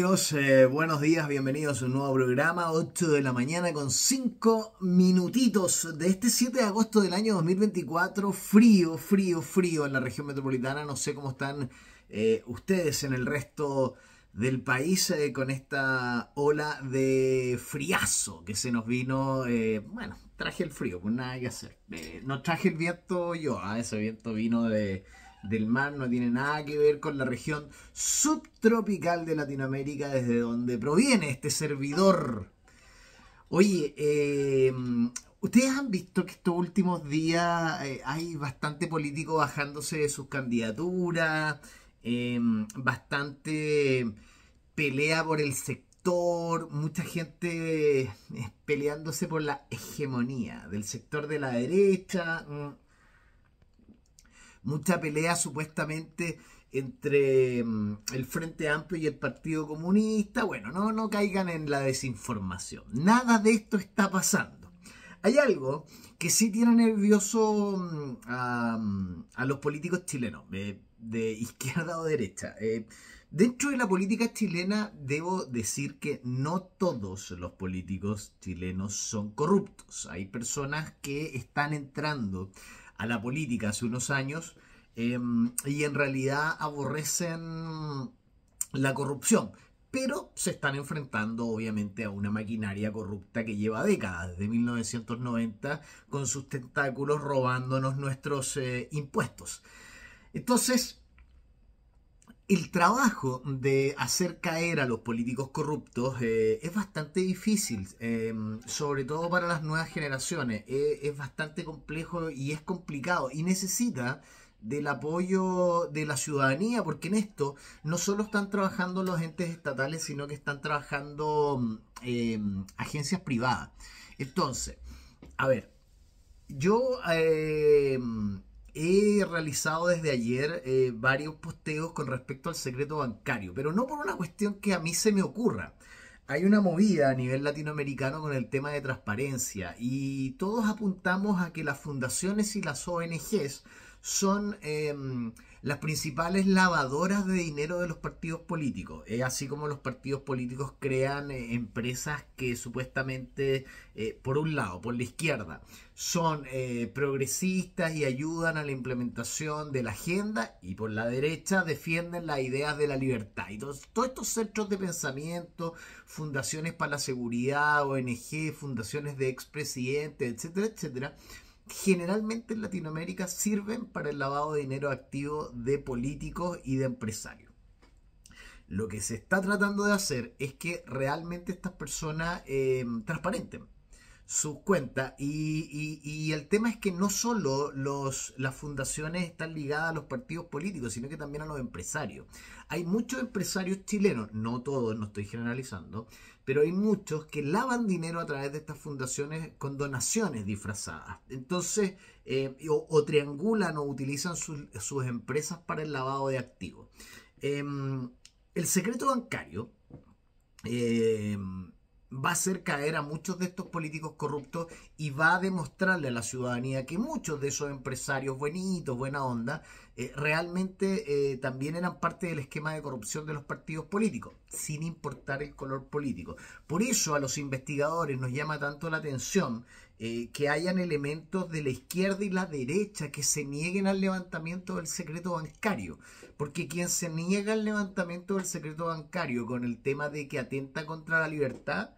Amigos, eh, buenos días, bienvenidos a un nuevo programa, 8 de la mañana con 5 minutitos de este 7 de agosto del año 2024, frío, frío, frío en la región metropolitana, no sé cómo están eh, ustedes en el resto del país eh, con esta ola de friazo que se nos vino, bueno, traje el frío, pues nada que hacer, no traje el viento yo, ah, ese viento vino de del mar no tiene nada que ver con la región subtropical de Latinoamérica desde donde proviene este servidor. Oye, em, ustedes han visto que estos últimos días eh, hay bastante político bajándose de sus candidaturas, em, bastante pelea por el sector, mucha gente eh, peleándose por la hegemonía del sector de la derecha. Mm, mucha pelea supuestamente entre mm, el Frente Amplio y el Partido Comunista. Bueno, no, no caigan en la desinformación. Nada de esto está pasando. Hay algo que sí tiene nervioso mm, mm, a, los políticos chilenos, de, izquierda o derecha. Eh, dentro de la política chilena debo decir que no todos los políticos chilenos son corruptos. Hay personas que están entrando a la política hace unos años em, y en realidad aborrecen la corrupción, pero se están enfrentando obviamente a una maquinaria corrupta que lleva décadas, desde 1990, con sus tentáculos robándonos nuestros eh, impuestos. Entonces, el trabajo de hacer caer a los políticos corruptos eh, es bastante difícil, em, sobre todo para las nuevas generaciones. Eh, es bastante complejo y es complicado y necesita del apoyo de la ciudadanía, porque en esto no solo están trabajando los entes estatales, sino que están trabajando mm, em, agencias privadas. Entonces, a ver, yo em, he realizado desde ayer eh, varios posteos con respecto al secreto bancario, pero no por una cuestión que a mí se me ocurra. Hay una movida a nivel latinoamericano con el tema de transparencia y todos apuntamos a que las fundaciones y las ONGs son... Em, las principales lavadoras de dinero de los partidos políticos. Es así como los partidos políticos crean eh, empresas que supuestamente, eh, por un lado, por la izquierda, son eh, progresistas y ayudan a la implementación de la agenda y por la derecha defienden las ideas de la libertad. Y todos, todos estos centros de pensamiento, fundaciones para la seguridad, ONG, fundaciones de expresidentes, etcétera, etcétera generalmente en Latinoamérica sirven para el lavado de dinero activo de políticos y de empresarios. Lo que se está tratando de hacer es que realmente estas personas eh, transparenten sus cuentas. Y, el tema es que no solo los, las fundaciones están ligadas a los partidos políticos, sino que también a los empresarios. Hay muchos empresarios chilenos, no todos, no estoy generalizando, pero hay muchos que lavan dinero a través de estas fundaciones con donaciones disfrazadas. Entonces, eh, o, triangulan o utilizan sus, empresas para el lavado de activos. Em, el secreto bancario eh, va a hacer caer a muchos de estos políticos corruptos y va a demostrarle a la ciudadanía que muchos de esos empresarios buenitos, buena onda, eh, realmente eh, también eran parte del esquema de corrupción de los partidos políticos, sin importar el color político. Por eso a los investigadores nos llama tanto la atención eh, que hayan elementos de la izquierda y la derecha que se nieguen al levantamiento del secreto bancario, porque quien se niega al levantamiento del secreto bancario con el tema de que atenta contra la libertad,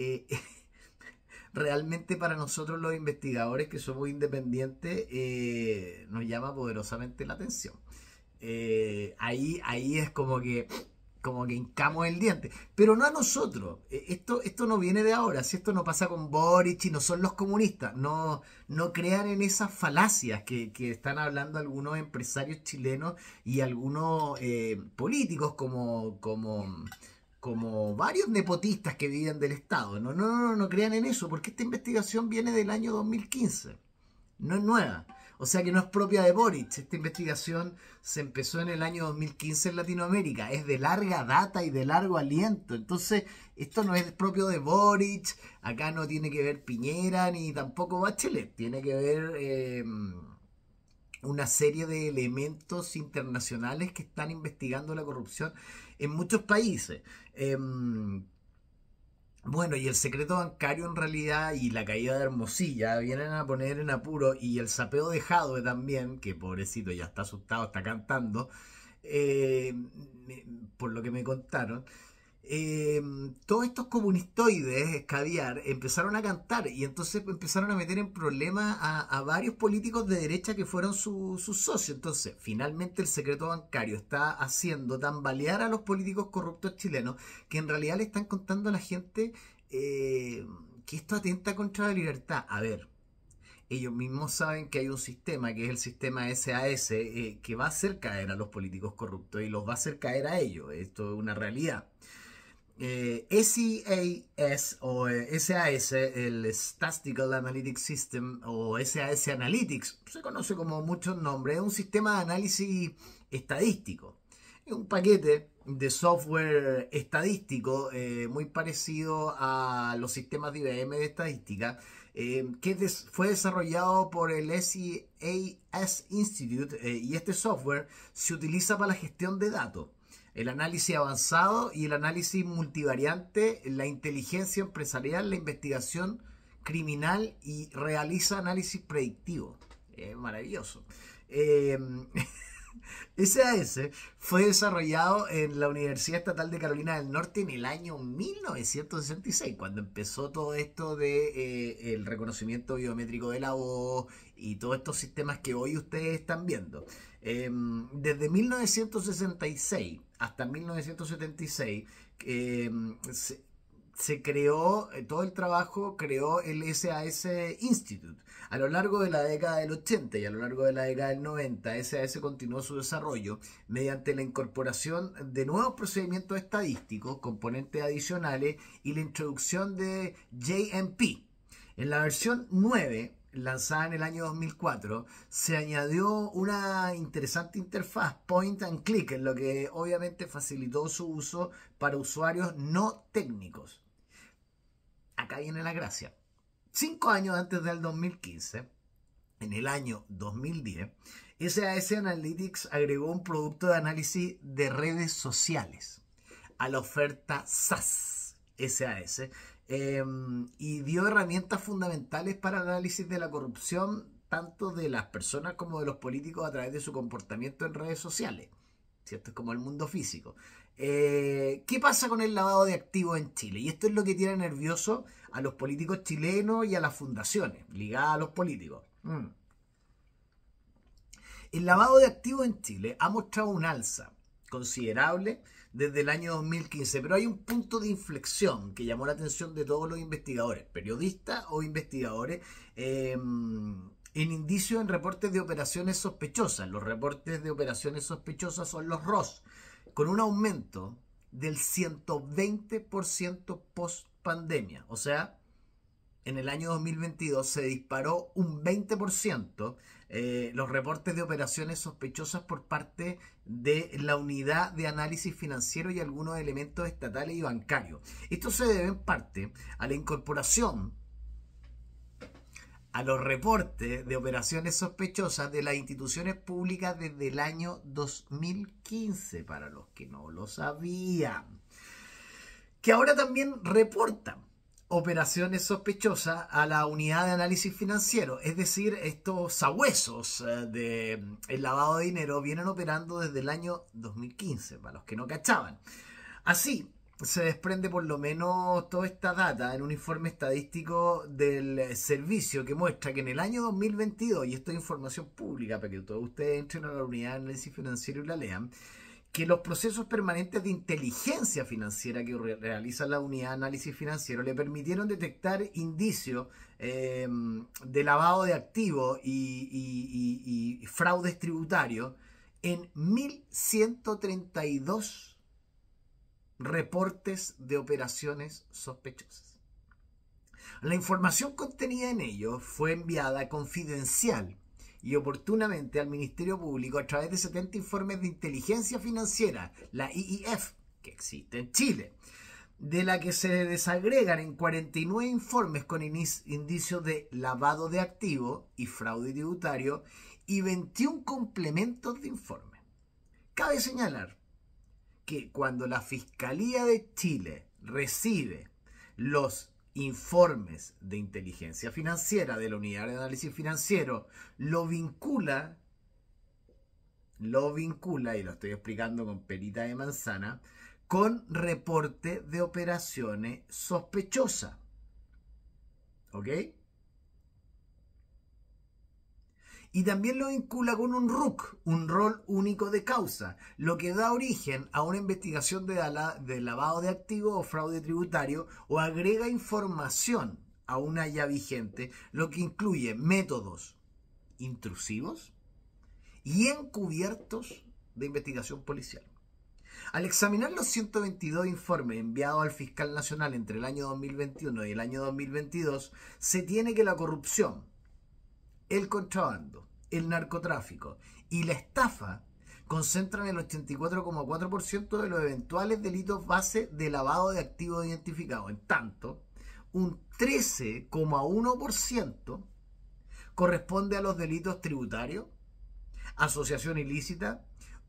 eh, realmente para nosotros los investigadores que somos independientes eh, nos llama poderosamente la atención. Eh, ahí, ahí es como que como que hincamos el diente. Pero no a nosotros. Esto, esto no viene de ahora. Si esto no pasa con Boric y no son los comunistas. No, no crean en esas falacias que, están hablando algunos empresarios chilenos y algunos políticos como, como como varios nepotistas que vivían del Estado. No, no, no, no crean en eso, porque esta investigación viene del año 2015. No es nueva. O sea que no es propia de Boric. Esta investigación se empezó en el año 2015 en Latinoamérica. Es de larga data y de largo aliento. Entonces, esto no es propio de Boric. Acá no tiene que ver Piñera ni tampoco Bachelet. Tiene que ver em, una serie de elementos internacionales que están investigando la corrupción en muchos países. Em, bueno, y el secreto bancario en realidad y la caída de Hermosilla vienen a poner en apuro y el sapeo de Jadwe también, que pobrecito ya está asustado, está cantando, eh, por lo que me contaron eh, todos estos comunistoides, escabiar, empezaron a cantar y entonces empezaron a meter en problemas a, varios políticos de derecha que fueron sus socios. Entonces, finalmente el secreto bancario está haciendo tambalear a los políticos corruptos chilenos que en realidad le están contando a la gente eh, que esto atenta contra la libertad. A ver, ellos mismos saben que hay un sistema, que es el sistema SAS, eh, que va a hacer caer a los políticos corruptos y los va a hacer caer a ellos. Esto es una realidad. S.A.S. Eh, e o SAS, eh, el Statistical Analytics System o SAS Analytics, se conoce como muchos nombres, es un sistema de análisis estadístico. Es un paquete de software estadístico eh, muy parecido a los sistemas de IBM de estadística que fue desarrollado por el S.A.S. Institute y este software se utiliza para la gestión de datos el análisis avanzado y el análisis multivariante, la inteligencia empresarial, la investigación criminal y realiza análisis predictivo. Es maravilloso. Eh, em, SAS fue desarrollado en la Universidad Estatal de Carolina del Norte en el año 1966, cuando empezó todo esto de eh, el reconocimiento biométrico de la voz y todos estos sistemas que hoy ustedes están viendo. Em, desde 1966 hasta 1976 em, se, creó, eh, todo el trabajo creó el SAS Institute. A lo largo de la década del 80 y a lo largo de la década del 90, SAS continuó su desarrollo mediante la incorporación de nuevos procedimientos estadísticos, componentes adicionales y la introducción de JMP. En la versión 9, lanzada en el año 2004, se añadió una interesante interfaz point and click, en lo que obviamente facilitó su uso para usuarios no técnicos. Acá viene la gracia. Cinco años antes del 2015, en el año 2010, SAS Analytics agregó un producto de análisis de redes sociales a la oferta SAS, SAS Em, y dio herramientas fundamentales para el análisis de la corrupción, tanto de las personas como de los políticos a través de su comportamiento en redes sociales. ¿Cierto? Es como el mundo físico. Eh, ¿Qué pasa con el lavado de activos en Chile? Y esto es lo que tiene nervioso a los políticos chilenos y a las fundaciones ligadas a los políticos. Mm. El lavado de activos en Chile ha mostrado un alza considerable desde el año 2015, pero hay un punto de inflexión que llamó la atención de todos los investigadores, periodistas o investigadores. Em, en indicio en reportes de operaciones sospechosas. Los reportes de operaciones sospechosas son los ROS, con un aumento del 120% post pandemia. O sea, en el año 2022 se disparó un 20% eh, los reportes de operaciones sospechosas por parte de la unidad de análisis financiero y algunos elementos estatales y bancarios. Esto se debe en parte a la incorporación a los reportes de operaciones sospechosas de las instituciones públicas desde el año 2015, para los que no lo sabían, que ahora también reportan operaciones sospechosas a la unidad de análisis financiero. Es decir, estos sabuesos eh, del mm, el lavado de dinero vienen operando desde el año 2015, para los que no cachaban. Así, se desprende por lo menos toda esta data en un informe estadístico del eh, servicio que muestra que en el año 2022, y esto es información pública para que todos ustedes entren a la unidad de análisis financiero y la lean, que los procesos permanentes de inteligencia financiera que realiza la unidad de análisis financiero le permitieron detectar indicios eh, de lavado de activos y, y, fraudes tributarios en 1.132 reportes de operaciones sospechosas. La información contenida en ellos fue enviada confidencial y oportunamente al Ministerio Público a través de 70 informes de inteligencia financiera, la IIF, que existe en Chile, de la que se desagregan en 49 informes con indicios de lavado de activos y fraude tributario y 21 complementos de informes. Cabe señalar que cuando la Fiscalía de Chile recibe los informes de inteligencia financiera de la unidad de análisis financiero, lo vincula, lo vincula, y lo estoy explicando con pelita de manzana, con reporte de operaciones sospechosa, ¿Ok? y también lo vincula con un RUC, un rol único de causa, lo que da origen a una investigación de, de lavado de activos o fraude tributario o agrega información a una ya vigente, lo que incluye métodos intrusivos y encubiertos de investigación policial. Al examinar los 122 informes enviados al fiscal nacional entre el año 2021 y el año 2022, se tiene que la corrupción, el contrabando, el narcotráfico y la estafa concentran el 84,4% de los eventuales delitos base de lavado de activos identificados. En tanto, un 13,1% corresponde a los delitos tributarios, asociación ilícita,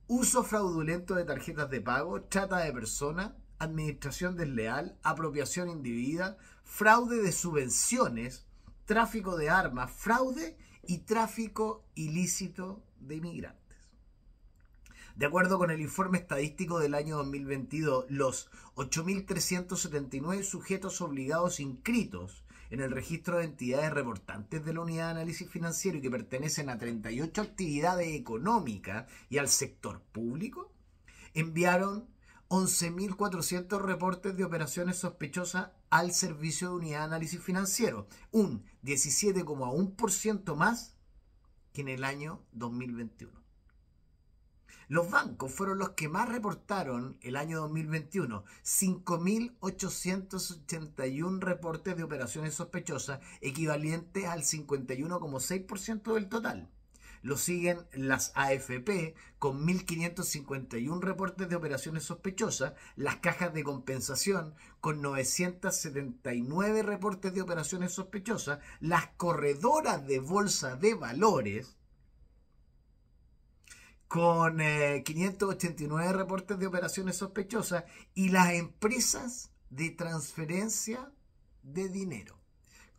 uso fraudulento de tarjetas de pago, trata de personas, administración desleal, apropiación indebida, fraude de subvenciones, tráfico de armas, fraude y tráfico ilícito de inmigrantes. De acuerdo con el informe estadístico del año 2022, los 8.379 sujetos obligados inscritos en el registro de entidades reportantes de la Unidad de Análisis Financiero y que pertenecen a 38 actividades económicas y al sector público, enviaron 11.400 reportes de operaciones sospechosas al servicio de unidad de análisis financiero, un 17,1% más que en el año 2021. Los bancos fueron los que más reportaron el año 2021, 5.881 reportes de operaciones sospechosas, equivalentes al 51,6% del total. Lo siguen las AFP con 1.551 reportes de operaciones sospechosas, las cajas de compensación con 979 reportes de operaciones sospechosas, las corredoras de bolsa de valores con 589 eh, reportes de operaciones sospechosas y las empresas de transferencia de dinero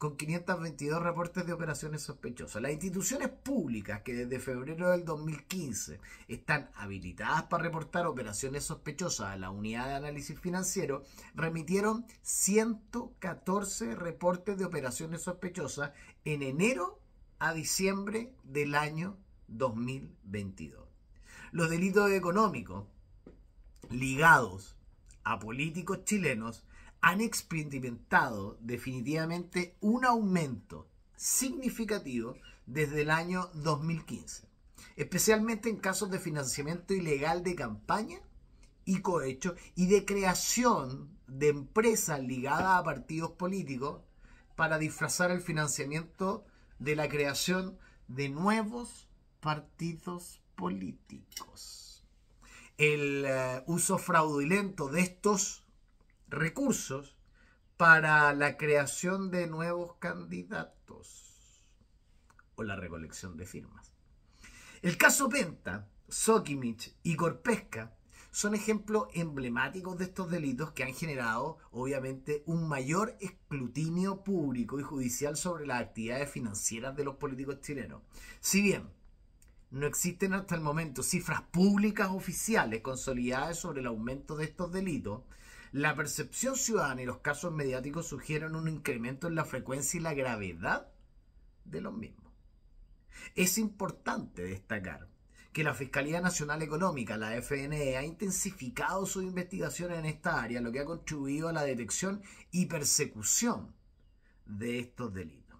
con 522 reportes de operaciones sospechosas. Las instituciones públicas que desde febrero del 2015 están habilitadas para reportar operaciones sospechosas a la unidad de análisis financiero remitieron 114 reportes de operaciones sospechosas en enero a diciembre del año 2022. Los delitos económicos ligados a políticos chilenos han experimentado definitivamente un aumento significativo desde el año 2015, especialmente en casos de financiamiento ilegal de campaña y cohecho y de creación de empresas ligadas a partidos políticos para disfrazar el financiamiento de la creación de nuevos partidos políticos. El eh, uso fraudulento de estos recursos para la creación de nuevos candidatos o la recolección de firmas. El caso Penta, Sokimich y Corpesca son ejemplos emblemáticos de estos delitos que han generado, obviamente, un mayor escrutinio público y judicial sobre las actividades financieras de los políticos chilenos. Si bien no existen hasta el momento cifras públicas oficiales consolidadas sobre el aumento de estos delitos, la percepción ciudadana y los casos mediáticos sugieren un incremento en la frecuencia y la gravedad de los mismos. Es importante destacar que la Fiscalía Nacional Económica, la FNE, ha intensificado sus investigaciones en esta área, lo que ha contribuido a la detección y persecución de estos delitos.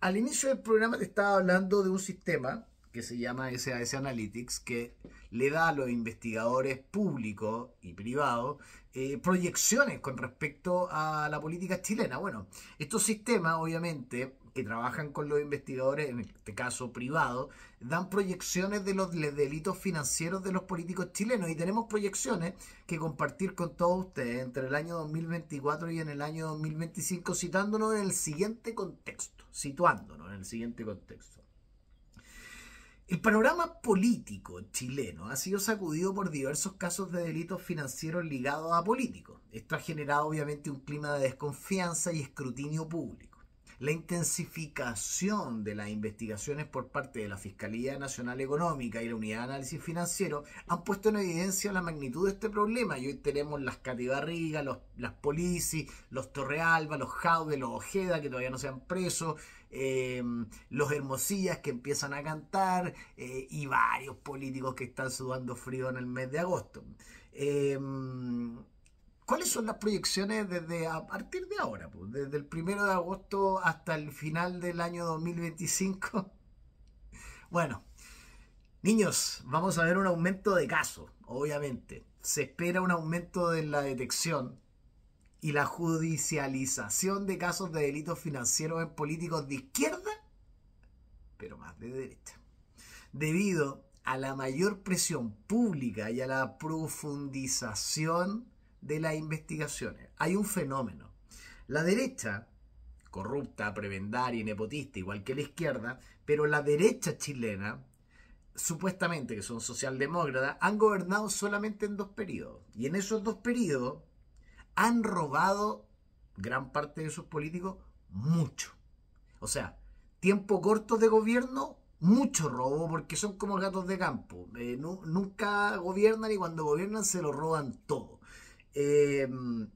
Al inicio del programa te estaba hablando de un sistema que se llama SAS Analytics, que le da a los investigadores públicos y privados eh, proyecciones con respecto a la política chilena. Bueno, estos sistemas, obviamente, que trabajan con los investigadores, en este caso privados, dan proyecciones de los delitos financieros de los políticos chilenos. Y tenemos proyecciones que compartir con todos ustedes entre el año 2024 y en el año 2025, citándonos en el siguiente contexto, situándonos en el siguiente contexto. El panorama político chileno ha sido sacudido por diversos casos de delitos financieros ligados a políticos. Esto ha generado obviamente un clima de desconfianza y escrutinio público. La intensificación de las investigaciones por parte de la Fiscalía Nacional Económica y la Unidad de Análisis Financiero han puesto en evidencia la magnitud de este problema. Y hoy tenemos las Catibarriga, los, las Polici, los Torrealba, los Jaude, los Ojeda, que todavía no se han preso, eh, los hermosillas que empiezan a cantar eh, y varios políticos que están sudando frío en el mes de agosto. Eh, ¿Cuáles son las proyecciones desde a partir de ahora, desde el primero de agosto hasta el final del año 2025? Bueno, niños, vamos a ver un aumento de casos, obviamente. Se espera un aumento de la detección, y la judicialización de casos de delitos financieros en políticos de izquierda, pero más de derecha. Debido a la mayor presión pública y a la profundización de las investigaciones, hay un fenómeno. La derecha, corrupta, prebendaria y nepotista, igual que la izquierda, pero la derecha chilena, supuestamente que son socialdemócratas, han gobernado solamente en dos periodos. Y en esos dos periodos han robado gran parte de sus políticos mucho. O sea, tiempo corto de gobierno, mucho robo, porque son como gatos de campo. Eh, nunca gobiernan y cuando gobiernan se lo roban todo. Em,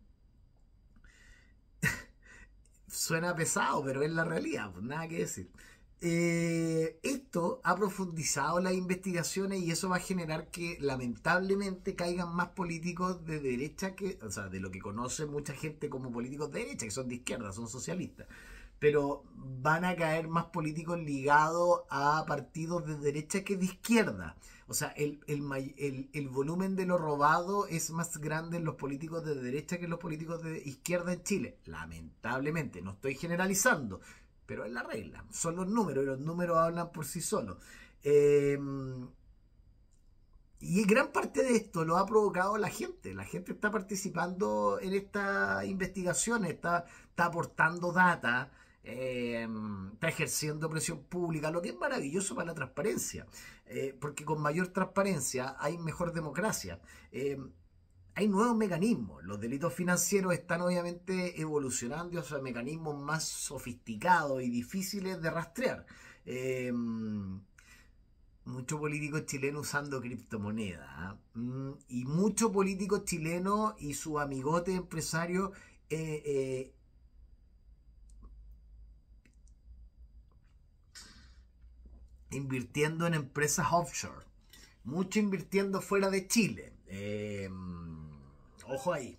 suena pesado, pero es la realidad, pues, nada que decir. Eh, esto ha profundizado las investigaciones y eso va a generar que lamentablemente caigan más políticos de derecha que, o sea, de lo que conoce mucha gente como políticos de derecha, que son de izquierda, son socialistas. Pero van a caer más políticos ligados a partidos de derecha que de izquierda. O sea, el volumen de lo robado es más grande en los políticos de derecha que en los políticos de izquierda en Chile. Lamentablemente, no estoy generalizando pero es la regla. Son los números y los números hablan por sí solos. Em, y gran parte de esto lo ha provocado la gente. La gente está participando en estas investigaciones, está, está aportando data, em, está ejerciendo presión pública, lo que es maravilloso para la transparencia, eh, porque con mayor transparencia hay mejor democracia. Em, hay nuevos mecanismos. Los delitos financieros están obviamente evolucionando hacia mecanismos más sofisticados y difíciles de rastrear. Eh, mucho político chileno usando criptomonedas ¿ah? mm, y muchos políticos chilenos y su amigote empresario eh, eh, invirtiendo en empresas offshore, mucho invirtiendo fuera de Chile. Eh, Ojo ahí.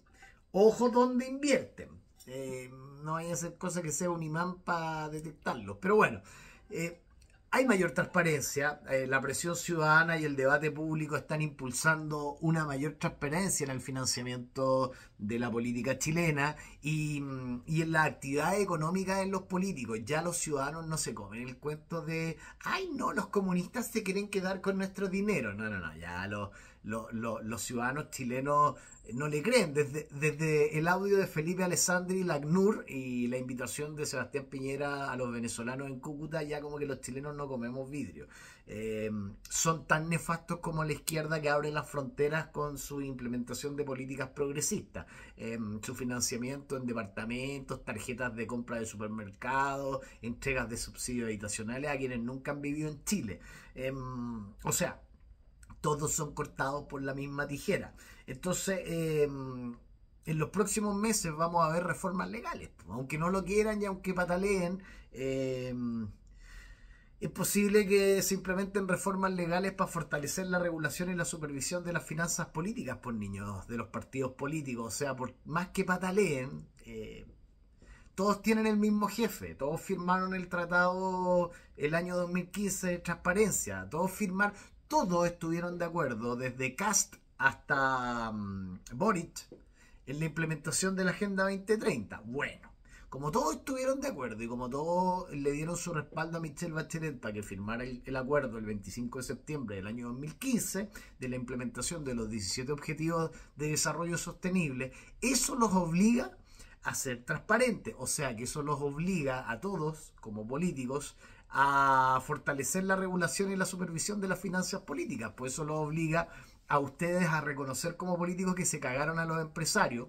Ojo donde invierten. Eh, no hay esa cosa que sea un imán para detectarlos. Pero bueno, eh, hay mayor transparencia. Eh, la presión ciudadana y el debate público están impulsando una mayor transparencia en el financiamiento de la política chilena y, en la actividad económica de los políticos. Ya los ciudadanos no se comen el cuento de, ay no, los comunistas se quieren quedar con nuestro dinero. No, no, no, ya los los ciudadanos chilenos eh, no le creen. Desde, desde el audio de Felipe Alessandri, la y la invitación de Sebastián Piñera a los venezolanos en Cúcuta, ya como que los chilenos no comemos vidrio. Em, son tan nefastos como la izquierda que abre las fronteras con su implementación de políticas progresistas, em, su financiamiento en departamentos, tarjetas de compra de supermercados, entregas de subsidios habitacionales a quienes nunca han vivido en Chile. Em, o sea, todos son cortados por la misma tijera. Entonces, em, en los próximos meses vamos a ver reformas legales, aunque no lo quieran y aunque pataleen. Em, es posible que se implementen reformas legales para fortalecer la regulación y la supervisión de las finanzas políticas por niños de los partidos políticos. O sea, por más que pataleen, eh, todos tienen el mismo jefe, todos firmaron el tratado el año 2015 de transparencia, todos firmaron, todos estuvieron de acuerdo, desde Cast hasta mm, Boric, en la implementación de la Agenda 2030. Bueno, como todos estuvieron de acuerdo y como todos le dieron su respaldo a Michelle Bachelet para que firmara el, el acuerdo el 25 de septiembre del año 2015 de la implementación de los 17 Objetivos de Desarrollo Sostenible, eso los obliga a ser transparentes. O sea que eso los obliga a todos, como políticos, a fortalecer la regulación y la supervisión de las finanzas políticas, pues eso lo obliga a ustedes a reconocer como políticos que se cagaron a los empresarios,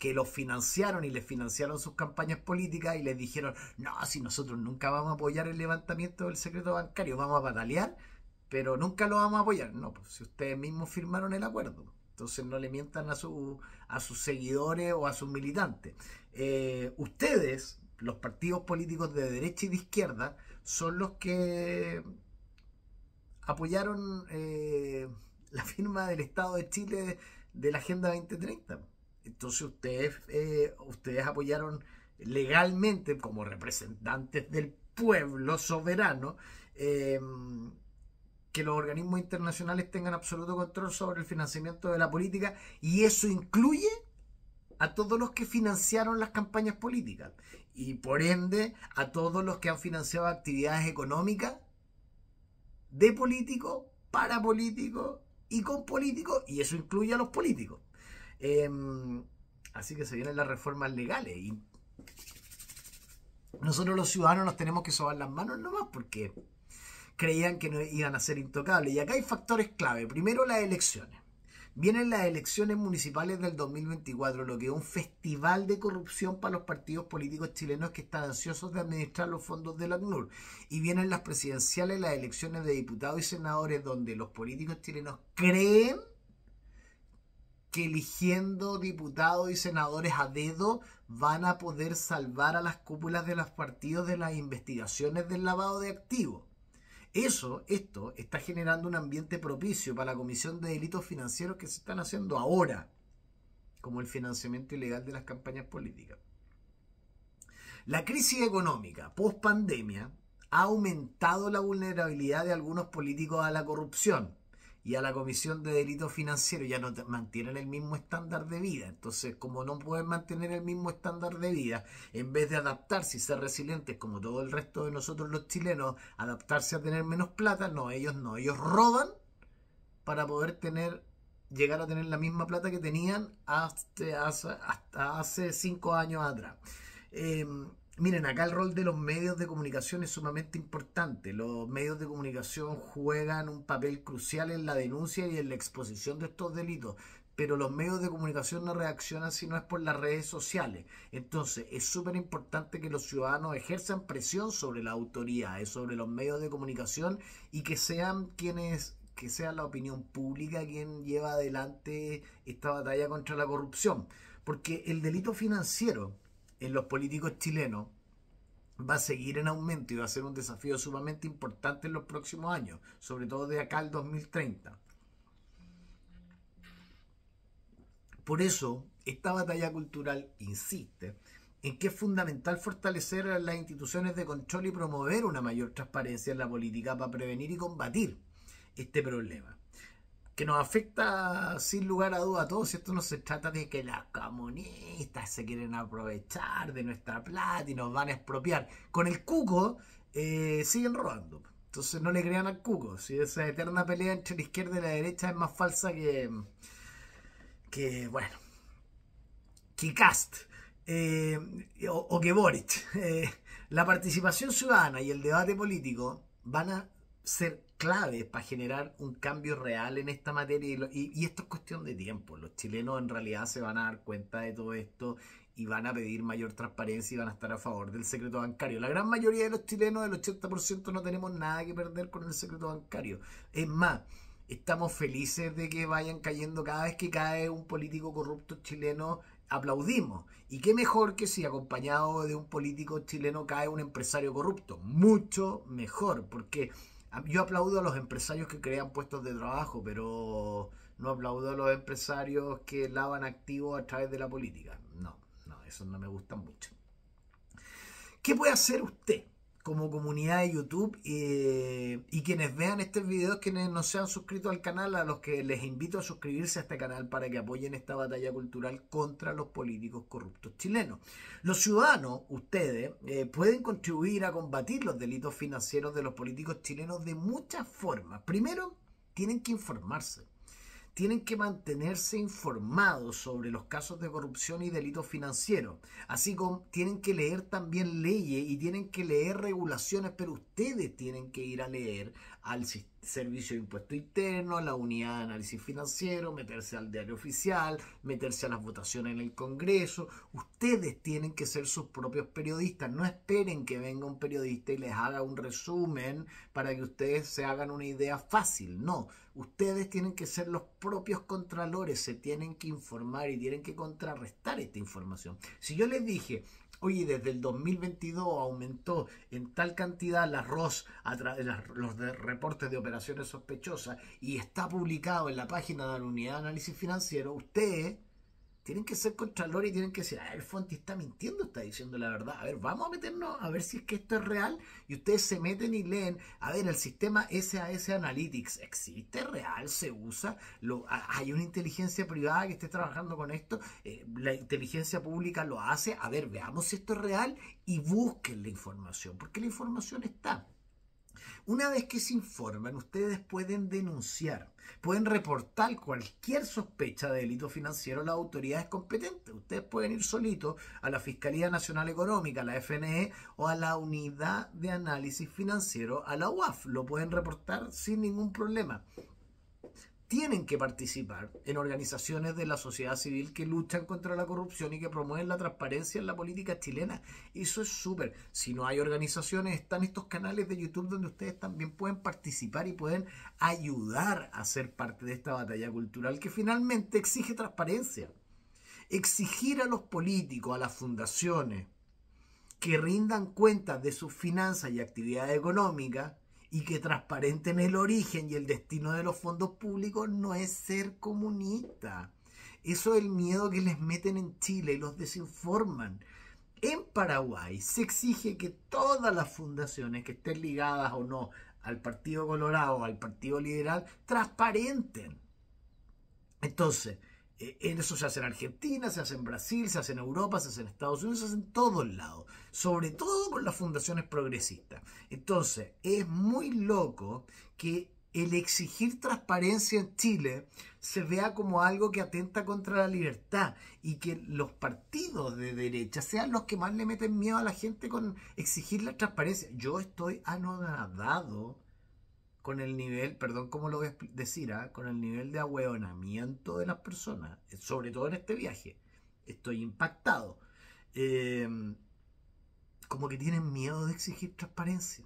que los financiaron y les financiaron sus campañas políticas y les dijeron, no, si nosotros nunca vamos a apoyar el levantamiento del secreto bancario, vamos a batalear, pero nunca lo vamos a apoyar. No, pues si ustedes mismos firmaron el acuerdo. Entonces no le mientan a, su, a sus seguidores o a sus militantes. Eh, ustedes los partidos políticos de derecha y de izquierda son los que apoyaron eh, la firma del Estado de Chile de la Agenda 2030. Entonces ustedes, eh, ustedes apoyaron legalmente como representantes del pueblo soberano em, que los organismos internacionales tengan absoluto control sobre el financiamiento de la política y eso incluye a todos los que financiaron las campañas políticas y por ende a todos los que han financiado actividades económicas de políticos, para políticos y con políticos, y eso incluye a los políticos. Em, así que se vienen las reformas legales y nosotros los ciudadanos nos tenemos que sobar las manos nomás porque creían que no iban a ser intocables. Y acá hay factores clave. Primero las elecciones. Vienen las elecciones municipales del 2024, lo que es un festival de corrupción para los partidos políticos chilenos que están ansiosos de administrar los fondos del ACNUR. Y vienen las presidenciales, las elecciones de diputados y senadores, donde los políticos chilenos creen que eligiendo diputados y senadores a dedo van a poder salvar a las cúpulas de los partidos de las investigaciones del lavado de activos. Eso, esto, está generando un ambiente propicio para la comisión de delitos financieros que se están haciendo ahora, como el financiamiento ilegal de las campañas políticas. La crisis económica post pandemia ha aumentado la vulnerabilidad de algunos políticos a la corrupción y a la Comisión de Delitos Financieros ya no mantienen el mismo estándar de vida. Entonces, como no pueden mantener el mismo estándar de vida, en vez de adaptarse y ser resilientes como todo el resto de nosotros los chilenos, adaptarse a tener menos plata, no, ellos no, ellos roban para poder tener llegar a tener la misma plata que tenían hasta, hace cinco años atrás. Em, Miren, acá el rol de los medios de comunicación es sumamente importante. Los medios de comunicación juegan un papel crucial en la denuncia y en la exposición de estos delitos, pero los medios de comunicación no reaccionan si no es por las redes sociales. Entonces, es súper importante que los ciudadanos ejerzan presión sobre las autoridades, sobre los medios de comunicación y que sean quienes que sea la opinión pública quien lleva adelante esta batalla contra la corrupción. Porque el delito financiero, en los políticos chilenos va a seguir en aumento y va a ser un desafío sumamente importante en los próximos años, sobre todo de acá al 2030. Por eso, esta batalla cultural insiste en que es fundamental fortalecer las instituciones de control y promover una mayor transparencia en la política para prevenir y combatir este problema que nos afecta sin lugar a duda a todos, esto No se trata de que las comunistas se quieren aprovechar de nuestra plata y nos van a expropiar. Con el cuco eh, siguen robando. Entonces no le crean al cuco. Si esa eterna pelea entre la izquierda y la derecha es más falsa que. que. bueno. que Cast. Eh, o, que Boric. Eh, la participación ciudadana y el debate político van a ser clave para generar un cambio real en esta materia y, y, esto es cuestión de tiempo. Los chilenos en realidad se van a dar cuenta de todo esto y van a pedir mayor transparencia y van a estar a favor del secreto bancario. La gran mayoría de los chilenos, el 80%, no tenemos nada que perder con el secreto bancario. Es más, estamos felices de que vayan cayendo cada vez que cae un político corrupto chileno aplaudimos. Y qué mejor que si acompañado de un político chileno cae un empresario corrupto. Mucho mejor, porque yo aplaudo a los empresarios que crean puestos de trabajo, pero no aplaudo a los empresarios que lavan activos a través de la política. No, no, eso no me gusta mucho. ¿Qué puede hacer usted? como comunidad de YouTube eh, y quienes vean estos videos, quienes no se han suscrito al canal, a los que les invito a suscribirse a este canal para que apoyen esta batalla cultural contra los políticos corruptos chilenos. Los ciudadanos, ustedes, eh, pueden contribuir a combatir los delitos financieros de los políticos chilenos de muchas formas. Primero, tienen que informarse tienen que mantenerse informados sobre los casos de corrupción y delitos financieros. Así como tienen que leer también leyes y tienen que leer regulaciones, pero ustedes tienen que ir a leer al Servicio de Impuesto Interno, la Unidad de Análisis Financiero, meterse al diario oficial, meterse a las votaciones en el Congreso. Ustedes tienen que ser sus propios periodistas. No esperen que venga un periodista y les haga un resumen para que ustedes se hagan una idea fácil. No, ustedes tienen que ser los propios contralores, se tienen que informar y tienen que contrarrestar esta información. Si yo les dije oye, desde el 2022 aumentó en tal cantidad el arroz a través de los reportes de operaciones sospechosas, y está publicado en la página de la Unidad de Análisis Financiero, usted tienen que ser contralor y tienen que decir, a ah, el Fonti está mintiendo, está diciendo la verdad. A ver, vamos a meternos a ver si es que esto es real. Y ustedes se meten y leen, a ver, el sistema SAS Analytics existe, real, se usa, lo, hay una inteligencia privada que esté trabajando con esto, eh, la inteligencia pública lo hace, a ver, veamos si esto es real y busquen la información, porque la información está. Una vez que se informan, ustedes pueden denunciar, pueden reportar cualquier sospecha de delito financiero a las autoridades competentes. Ustedes pueden ir solitos a la Fiscalía Nacional Económica, a la FNE o a la Unidad de Análisis Financiero, a la UAF. Lo pueden reportar sin ningún problema tienen que participar en organizaciones de la sociedad civil que luchan contra la corrupción y que promueven la transparencia en la política chilena. Eso es súper. Si no hay organizaciones, están estos canales de YouTube donde ustedes también pueden participar y pueden ayudar a ser parte de esta batalla cultural que finalmente exige transparencia. Exigir a los políticos, a las fundaciones, que rindan cuentas de sus finanzas y actividad económica y que transparenten el origen y el destino de los fondos públicos no es ser comunista. Eso es el miedo que les meten en Chile y los desinforman. En Paraguay se exige que todas las fundaciones que estén ligadas o no al Partido Colorado o al Partido Liberal transparenten. Entonces, eh, eso se hace en Argentina, se hace en Brasil, se hace en Europa, se hace en Estados Unidos, se hace en todos lados, sobre todo con las fundaciones progresistas. Entonces, es muy loco que el exigir transparencia en Chile se vea como algo que atenta contra la libertad y que los partidos de derecha sean los que más le meten miedo a la gente con exigir la transparencia. Yo estoy anonadado con el nivel, perdón cómo lo voy a decir, ah? con el nivel de ahueonamiento de las personas, eh, sobre todo en este viaje. Estoy impactado. Em, como que tienen miedo de exigir transparencia.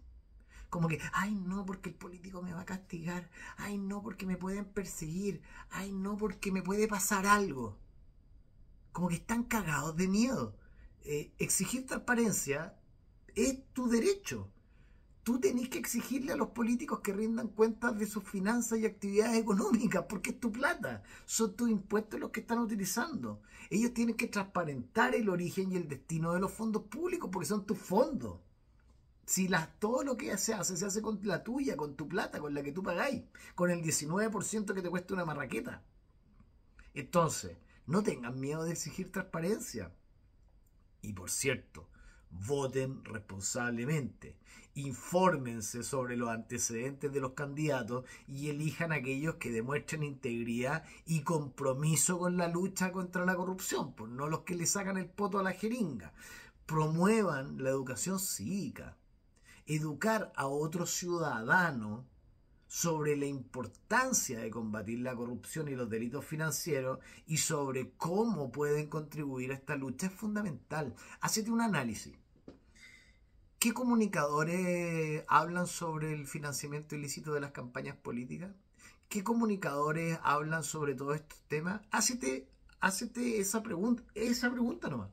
Como que, ay no, porque el político me va a castigar. Ay no, porque me pueden perseguir. Ay no, porque me puede pasar algo. Como que están cagados de miedo. Eh, exigir transparencia es tu derecho tú tenés que exigirle a los políticos que rindan cuentas de sus finanzas y actividades económicas, porque es tu plata, son tus impuestos los que están utilizando. Ellos tienen que transparentar el origen y el destino de los fondos públicos, porque son tus fondos. Si las, todo lo que se hace, se hace con la tuya, con tu plata, con la que tú pagáis, con el 19% que te cuesta una marraqueta. Entonces, no tengan miedo de exigir transparencia. Y por cierto, voten responsablemente, infórmense sobre los antecedentes de los candidatos y elijan aquellos que demuestren integridad y compromiso con la lucha contra la corrupción, pues, no los que le sacan el poto a la jeringa. Promuevan la educación cívica. Educar a otro ciudadano sobre la importancia de combatir la corrupción y los delitos financieros y sobre cómo pueden contribuir a esta lucha es fundamental. Hacete un análisis. ¿Qué comunicadores hablan sobre el financiamiento ilícito de las campañas políticas? ¿Qué comunicadores hablan sobre todos estos temas? Hacete, esa pregunta, esa pregunta nomás.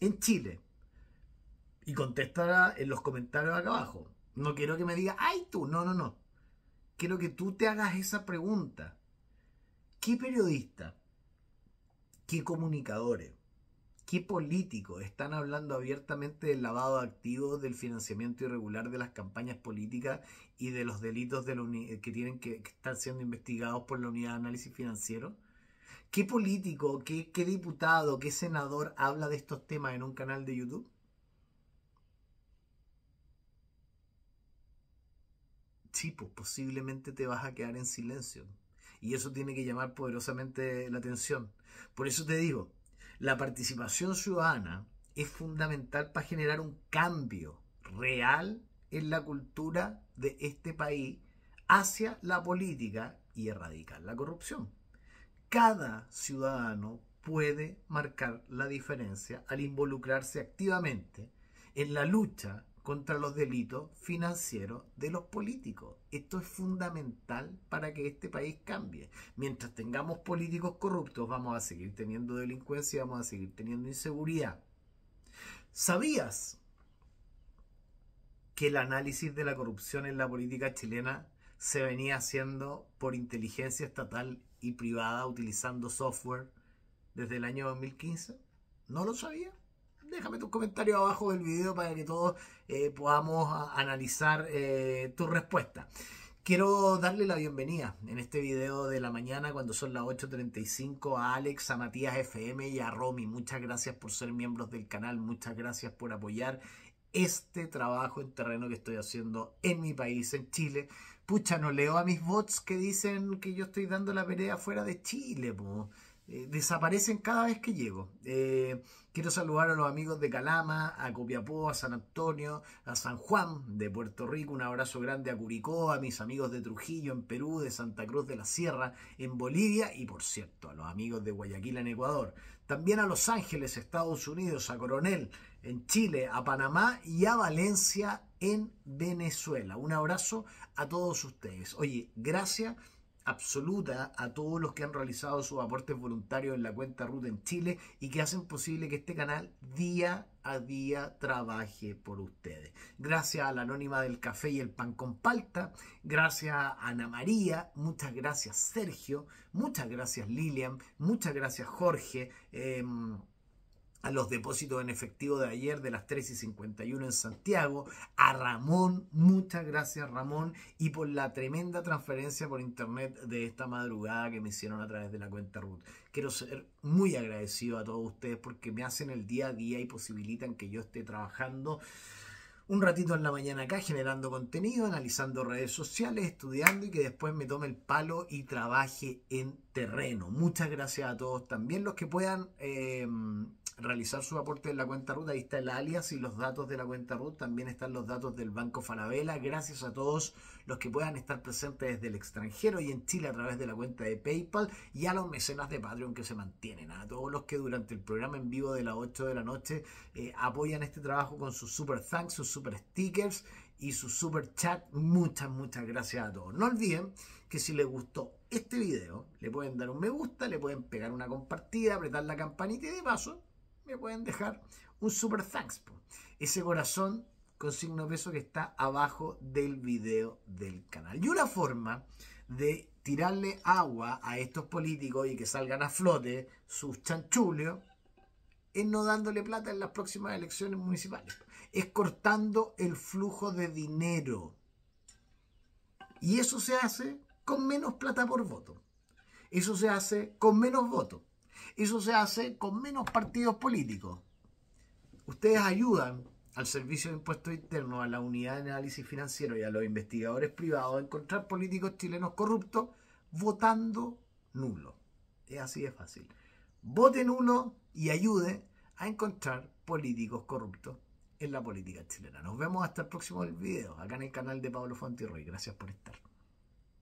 En Chile. Y contéstala en los comentarios acá abajo. No quiero que me diga, ay tú, no, no, no. Quiero que tú te hagas esa pregunta. ¿Qué periodista, qué comunicadores, qué políticos están hablando abiertamente del lavado de activos, del financiamiento irregular de las campañas políticas y de los delitos de que tienen que, estar siendo investigados por la unidad de análisis financiero? ¿Qué político, qué diputado, qué senador habla de estos temas en un canal de YouTube? Pues, posiblemente te vas a quedar en silencio. Y eso tiene que llamar poderosamente la atención. Por eso te digo, la participación ciudadana es fundamental para generar un cambio real en la cultura de este país hacia la política y erradicar la corrupción. Cada ciudadano puede marcar la diferencia al involucrarse activamente en la lucha contra los delitos financieros de los políticos. Esto es fundamental para que este país cambie. Mientras tengamos políticos corruptos, vamos a seguir teniendo delincuencia, vamos a seguir teniendo inseguridad. ¿Sabías que el análisis de la corrupción en la política chilena se venía haciendo por inteligencia estatal y privada utilizando software desde el año 2015? ¿No lo sabías déjame tu comentario abajo del video para que todos eh, podamos analizar eh, tu respuesta. Quiero darle la bienvenida en este video de la mañana cuando son las 8.35 a Alex, a Matías FM y a Romy. Muchas gracias por ser miembros del canal, muchas gracias por apoyar este trabajo en terreno que estoy haciendo en mi país, en Chile. Pucha, no leo a mis bots que dicen que yo estoy dando la pelea fuera de Chile, po. Eh, desaparecen cada vez que llego. Eh, quiero saludar a los amigos de Calama, a Copiapó, a San Antonio, a San Juan de Puerto Rico, un abrazo grande a Curicó, a mis amigos de Trujillo en Perú, de Santa Cruz de la Sierra en Bolivia y por cierto a los amigos de Guayaquil en Ecuador. También a Los Ángeles, Estados Unidos, a Coronel en Chile, a Panamá y a Valencia en Venezuela. Un abrazo a todos ustedes. Oye, gracias absoluta a todos los que han realizado sus aportes voluntarios en la cuenta RUT en Chile y que hacen posible que este canal día a día trabaje por ustedes. Gracias a la Anónima del Café y el Pan con Palta, gracias a Ana María, muchas gracias Sergio, muchas gracias Lilian, muchas gracias Jorge. Em, a los depósitos en efectivo de ayer de las 3 y 51 en Santiago, a Ramón, muchas gracias Ramón, y por la tremenda transferencia por internet de esta madrugada que me hicieron a través de la cuenta Ruth. Quiero ser muy agradecido a todos ustedes porque me hacen el día a día y posibilitan que yo esté trabajando un ratito en la mañana acá generando contenido, analizando redes sociales, estudiando y que después me tome el palo y trabaje en terreno. Muchas gracias a todos. También los que puedan eh, realizar su aporte en la cuenta RUT, ahí está el alias y los datos de la cuenta RUT, también están los datos del Banco Falabella. Gracias a todos los que puedan estar presentes desde el extranjero y en Chile a través de la cuenta de PayPal y a los mecenas de Patreon que se mantienen, a todos los que durante el programa en vivo de las 8 de la noche eh, apoyan este trabajo con sus super thanks, sus super stickers y su super chat. Muchas, muchas gracias a todos. No olviden que si les gustó este video, le pueden dar un me gusta, le pueden pegar una compartida, apretar la campanita y de paso me pueden dejar un super thanks. Ese corazón con signo peso que está abajo del video del canal. Y una forma de tirarle agua a estos políticos y que salgan a flote sus chanchulios es no dándole plata en las próximas elecciones municipales. Es cortando el flujo de dinero. Y eso se hace con menos plata por voto. Eso se hace con menos votos. Eso se hace con menos partidos políticos. Ustedes ayudan al Servicio de Impuestos Internos, a la Unidad de Análisis Financiero y a los investigadores privados a encontrar políticos chilenos corruptos votando nulo. Es así de fácil. Voten nulo y ayude a encontrar políticos corruptos en la política chilena. Nos vemos hasta el próximo video, acá en el canal de Pablo Fontiroy. Gracias por estar.